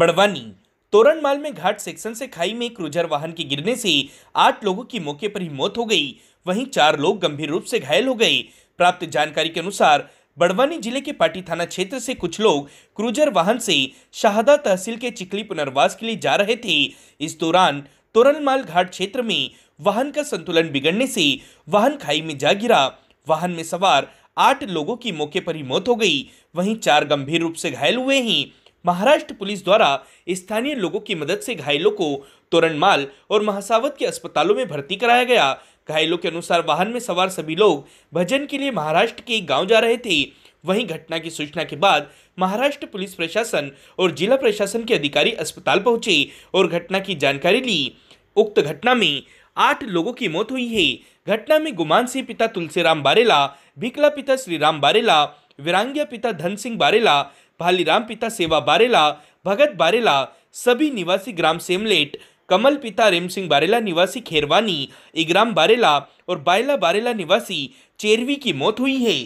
बड़वानी तोरणमाल में घाट सेक्शन से खाई में क्रूजर वाहन के गिरने से आठ लोगों की मौके पर ही मौत हो गई वहीं चार लोग गंभीर रूप से घायल हो गए प्राप्त जानकारी के अनुसार बड़वानी जिले के पाटी थाना क्षेत्र से कुछ लोग क्रूजर वाहन से शाहदा तहसील के चिकली पुनर्वास के लिए जा रहे थे इस दौरान तोरणमाल घाट क्षेत्र में वाहन का संतुलन बिगड़ने से वाहन खाई में जा गिरा वाहन में सवार आठ लोगों की मौके पर ही मौत हो गई वहीं चार गंभीर रूप से घायल हुए हैं महाराष्ट्र पुलिस द्वारा स्थानीय लोगों की मदद से घायलों को तोरणमाल और महासावत के अस्पतालों में भर्ती कराया गया घायलों के अनुसार वाहन में सवार सभी लोग भजन के लिए महाराष्ट्र के गांव जा रहे थे वहीं घटना की सूचना के बाद महाराष्ट्र पुलिस प्रशासन और जिला प्रशासन के अधिकारी अस्पताल पहुंचे और घटना की जानकारी ली उक्त घटना में आठ लोगों की मौत हुई है घटना में गुमान सिंह पिता तुलसीराम बारेला भिकला पिता श्रीराम बारेला विरांगिया पिता धन सिंह बारेला राम पिता सेवा बारेला भगत बारेला सभी निवासी ग्राम सेमलेट कमल पिता रेम सिंह बारेला निवासी खेरवानी इग्राम बारेला और बायला बारेला निवासी चेरवी की मौत हुई है